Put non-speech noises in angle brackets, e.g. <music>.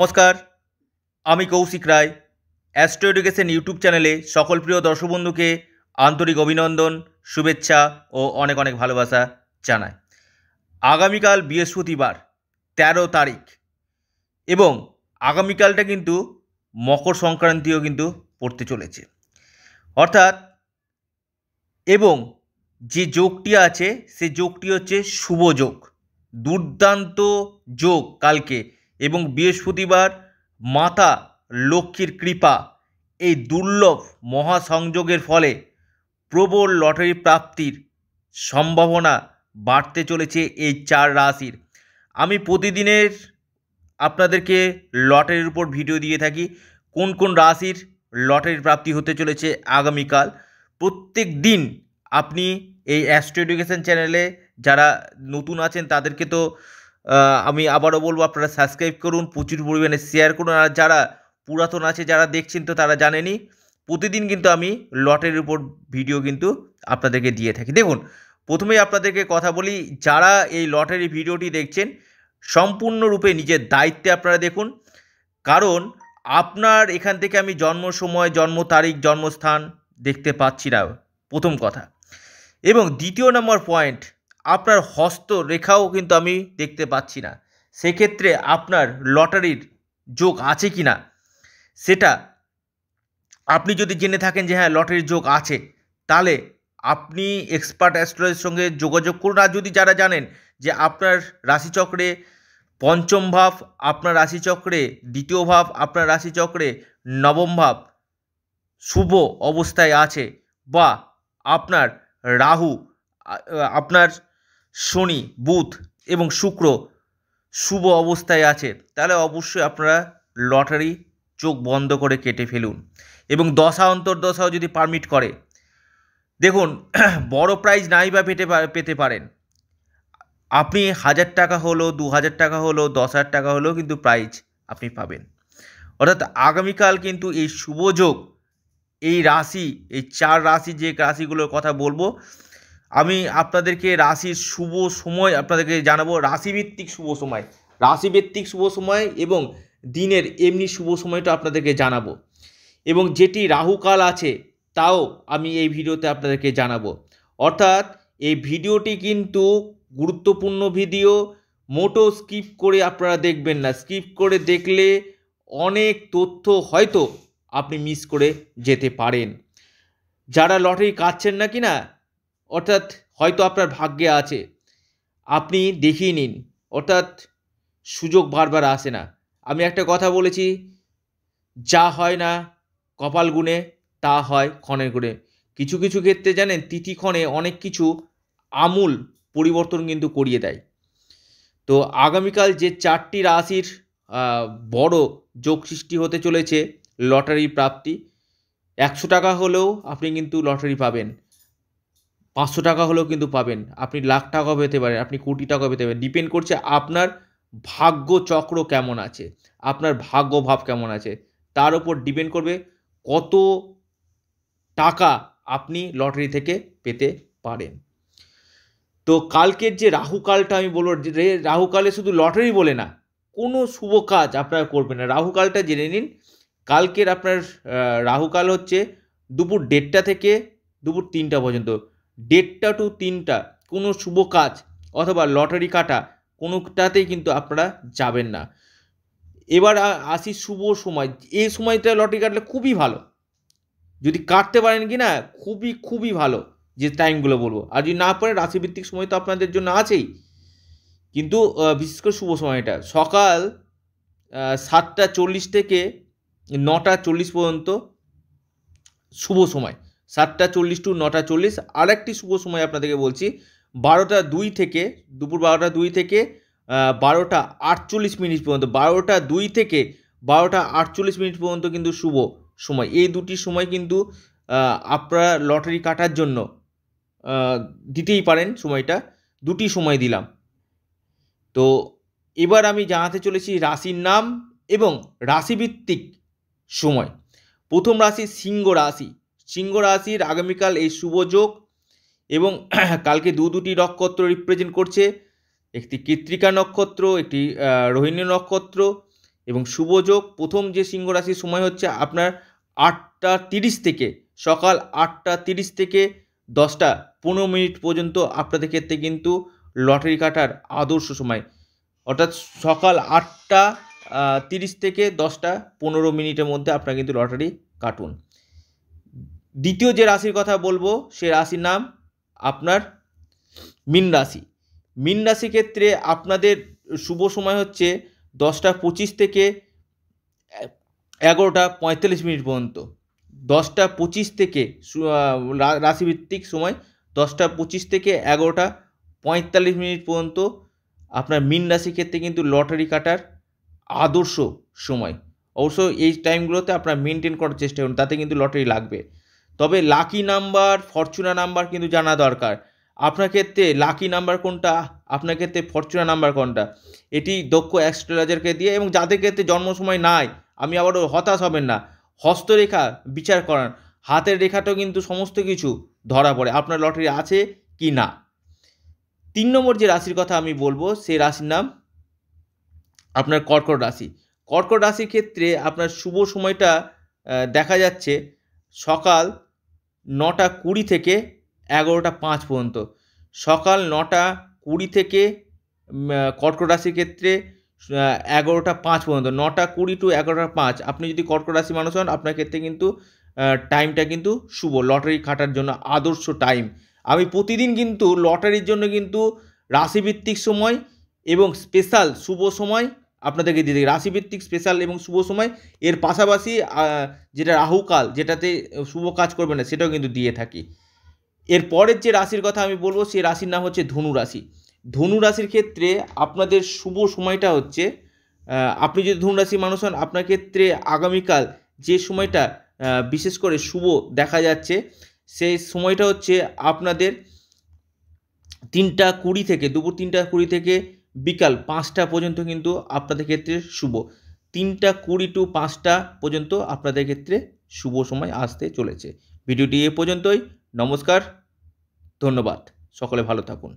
নমস্কার আমি Koushik Roy astro education YouTube চ্যানেলে সকল প্রিয় দর্শক বন্ধুকে আন্তরিক অভিনন্দন শুভেচ্ছা ও অনেক অনেক ভালোবাসা জানায় আগামীকাল বৃহস্পতিবার ১৩ তারিখ এবং আগামীকালটা কিন্তু মকর সংক্রান্তিও কিন্তু পড়তে চলেছে অর্থাৎ এবং যে যোগটি আছে সে যোগটি হচ্ছে শুভ যোগ দুর্দান্ত যোগ কালকে এবং বৃহস্পতিবার মাতা লক্ষ্মীর কৃপা এই দুর্লভ মহাসংযোগের ফলে প্রবল লটারি প্রাপ্তির সম্ভাবনা বাড়তে চলেছে এই চার রাশির আমি প্রতিদিনের আপনাদেরকে লটারির উপর ভিডিও দিয়ে থাকি কোন কোন রাশির লটারির প্রাপ্তি হতে চলেছে আগামীকাল প্রত্যেক দিন আপনি এই অ্যাস্ট্রো এডুকেশন চ্যানেলে যারা নতুন আছেন তাদেরকে তো আমি আবারও বলবো আপনারা সাবস্ক্রাইব করুন প্রচুর পরিমাণে শেয়ার করুন আর যারা পুরাতন আছে যারা দেখছেন তো তারা জানেনি প্রতিদিন কিন্তু আমি লটের উপর ভিডিও কিন্তু আপনাদেরকে দিয়ে থাকি দেখুন প্রথমেই আপনাদেরকে কথা বলি যারা এই লটারি ভিডিওটি দেখছেন সম্পূর্ণরূপে নিজের দায়িত্বে আপনারা দেখুন কারণ আপনার এখান থেকে আমি জন্ম সময় জন্ম তারিখ জন্মস্থান দেখতে পাচ্ছি না প্রথম কথা এবং দ্বিতীয় নম্বর পয়েন্ট আপনার হস্তরেখাও কিন্তু আমি দেখতে পাচ্ছি না সেক্ষেত্রে আপনার লটারির যোগ আছে কি না সেটা আপনি যদি জেনে থাকেন যে হ্যাঁ লটারির যোগ আছে তাহলে আপনি এক্সপার্ট অ্যাস্ট্রোলজির সঙ্গে যোগাযোগ করুন আর যদি যারা জানেন যে আপনার রাশিচক্রে পঞ্চম ভাব আপনার রাশিচক্রে দ্বিতীয় ভাব আপনার রাশিচক্রে নবম ভাব শুভ অবস্থায় আছে বা আপনার রাহু আপনার শনি বুধ এবং শুক্র শুভ অবস্থায় আছে তাহলে অবশ্যই আপনারা লটারি চোখ বন্ধ করে কেটে ফেলুন এবং দশা অন্তর্দশাও যদি পারমিট করে দেখুন <clears throat> বড় প্রাইজ নাই বা পেতে পেতে পারেন আপনি হাজার টাকা হলো দু হাজার টাকা হলো দশ হাজার টাকা হলেও কিন্তু প্রাইজ আপনি পাবেন অর্থাৎ আগামীকাল কিন্তু এই শুভযোগ এই রাশি এই চার রাশি যে রাশিগুলোর কথা বলবো আমি আপনাদেরকে রাশির শুভ সময় আপনাদেরকে জানাবো রাশিভিত্তিক শুভ সময় রাশিভিত্তিক শুভ সময় এবং দিনের এমনি শুভ সময়টা আপনাদেরকে জানাবো এবং যেটি রাহুকাল আছে তাও আমি এই ভিডিওতে আপনাদেরকে জানাবো অর্থাৎ এই ভিডিওটি কিন্তু গুরুত্বপূর্ণ ভিডিও মোটো স্কিপ করে আপনারা দেখবেন না স্কিপ করে দেখলে অনেক তথ্য হয়তো আপনি মিস করে যেতে পারেন যারা লটারি কাটছেন না কি না অর্থাৎ হয়তো আপনার ভাগ্যে আছে আপনি দেখিয়ে নিন অর্থাৎ সুযোগ বারবার আসে না আমি একটা কথা বলেছি যা হয় না কপাল গুণে তা হয় ক্ষণের গুণে কিছু কিছু ক্ষেত্রে জানেন তিথি ক্ষণে অনেক কিছু আমূল পরিবর্তন কিন্তু করিয়ে দেয় তো আগামীকাল যে চারটি রাশির বড় যোগ সৃষ্টি হতে চলেছে লটারি প্রাপ্তি একশো টাকা হলেও আপনি কিন্তু লটারি পাবেন পাঁচশো টাকা হলেও কিন্তু পাবেন আপনি লাখ টাকাও পেতে পারেন আপনি কোটি টাকাও পেতে পারেন ডিপেন্ড করছে আপনার ভাগ্য চক্র কেমন আছে আপনার ভাগ্য ভাব কেমন আছে তার উপর ডিপেন্ড করবে কত টাকা আপনি লটারি থেকে পেতে পারেন তো কালকের যে রাহুকালটা আমি বলবো রাহুকালে শুধু লটারি বলে না কোনো শুভ কাজ আপনারা করবেন না রাহুকালটা জেনে নিন কালকের আপনার রাহুকাল হচ্ছে দুপুর দেড়টা থেকে দুপুর তিনটা পর্যন্ত দেড়টা টু তিনটা কোনো শুভ কাজ অথবা লটারি কাটা কোনোটাতেই কিন্তু আপনারা যাবেন না এবার আসি শুভ সময় এই সময়টা লটারি কাটলে খুবই ভালো যদি কাটতে পারেন কি না খুবই খুবই ভালো যে টাইমগুলো বলবো আর যদি না পারেন রাশিভিত্তিক সময় তো আপনাদের জন্য আছেই কিন্তু বিশেষ করে শুভ সময়টা সকাল সাতটা চল্লিশ থেকে নটা চল্লিশ পর্যন্ত শুভ সময় সাতটা চল্লিশ টু নটা চল্লিশ আর একটি শুভ সময় আপনাদেরকে বলছি বারোটা দুই থেকে দুপুর বারোটা দুই থেকে বারোটা আটচল্লিশ মিনিট পর্যন্ত বারোটা দুই থেকে বারোটা আটচল্লিশ মিনিট পর্যন্ত কিন্তু শুভ সময় এই দুটি সময় কিন্তু আপনারা লটারি কাটার জন্য দিতেই পারেন সময়টা দুটি সময় দিলাম তো এবার আমি জানাতে চলেছি রাশির নাম এবং রাশিভিত্তিক সময় প্রথম রাশি সিংহ রাশি সিংহ রাশির আগামীকাল এই শুভযোগ এবং <clears throat> কালকে দু দুটি নক্ষত্র রিপ্রেজেন্ট করছে একটি কৃত্রিকা নক্ষত্র একটি রোহিণী নক্ষত্র এবং শুভযোগ প্রথম যে সিংহ রাশির সময় হচ্ছে আপনার আটটা তিরিশ থেকে সকাল আটটা তিরিশ থেকে দশটা পনেরো মিনিট পর্যন্ত আপনাদের ক্ষেত্রে কিন্তু লটারি কাটার আদর্শ সময় অর্থাৎ সকাল আটটা তিরিশ থেকে দশটা পনেরো মিনিটের মধ্যে আপনারা কিন্তু লটারি কাটুন দ্বিতীয় যে রাশির কথা বলবো সে রাশির নাম আপনার মীন রাশি মীন রাশি ক্ষেত্রে আপনাদের শুভ সময় হচ্ছে দশটা পঁচিশ থেকে এগারোটা পঁয়তাল্লিশ মিনিট পর্যন্ত দশটা পঁচিশ থেকে রাশিভিত্তিক সময় দশটা পঁচিশ থেকে এগারোটা পঁয়তাল্লিশ মিনিট পর্যন্ত আপনার মীন রাশি ক্ষেত্রে কিন্তু লটারি কাটার আদর্শ সময় অবশ্য এই টাইমগুলোতে আপনার মেনটেন করার চেষ্টা করুন তাতে কিন্তু লটারি লাগবে তবে লাকি নাম্বার ফরচুনা নাম্বার কিন্তু জানা দরকার আপনার ক্ষেত্রে লাকি নাম্বার কোনটা আপনার ক্ষেত্রে ফরচুনা নাম্বার কোনটা এটি দক্ষ অ্যাস্ট্রোলজারকে দিয়ে এবং যাদের ক্ষেত্রে জন্ম সময় নাই আমি আবারও হতাশ হবেন না হস্তরেখা বিচার করান হাতের রেখাটাও কিন্তু সমস্ত কিছু ধরা পড়ে আপনার লটারি আছে কি না তিন নম্বর যে রাশির কথা আমি বলবো সেই রাশির নাম আপনার কর্কট রাশি কর্কট রাশির ক্ষেত্রে আপনার শুভ সময়টা দেখা যাচ্ছে সকাল নটা কুড়ি থেকে এগারোটা পাঁচ পর্যন্ত সকাল নটা কুড়ি থেকে কর্কট রাশির ক্ষেত্রে এগারোটা পাঁচ পর্যন্ত নটা কুড়ি টু এগারোটা পাঁচ আপনি যদি কর্কট রাশি মানুষ হন আপনার ক্ষেত্রে কিন্তু টাইমটা কিন্তু শুভ লটারি খাটার জন্য আদর্শ টাইম আমি প্রতিদিন কিন্তু লটারির জন্য কিন্তু রাশিভিত্তিক সময় এবং স্পেশাল শুভ সময় আপনাদেরকে দিয়ে দিই রাশিভিত্তিক স্পেশাল এবং শুভ সময় এর পাশাপাশি যেটা রাহুকাল যেটাতে শুভ কাজ করবে না সেটাও কিন্তু দিয়ে থাকি এর পরের যে রাশির কথা আমি বলবো সেই রাশির নাম হচ্ছে ধনু রাশি ধনু রাশির ক্ষেত্রে আপনাদের শুভ সময়টা হচ্ছে আপনি যদি ধনু রাশির মানুষ হন আপনার ক্ষেত্রে আগামীকাল যে সময়টা বিশেষ করে শুভ দেখা যাচ্ছে সেই সময়টা হচ্ছে আপনাদের তিনটা কুড়ি থেকে দুপুর তিনটা কুড়ি থেকে বিকাল পাঁচটা পর্যন্ত কিন্তু আপনাদের ক্ষেত্রে শুভ তিনটা কুড়ি টু পাঁচটা পর্যন্ত আপনাদের ক্ষেত্রে শুভ সময় আসতে চলেছে ভিডিওটি এ পর্যন্তই নমস্কার ধন্যবাদ সকলে ভালো থাকুন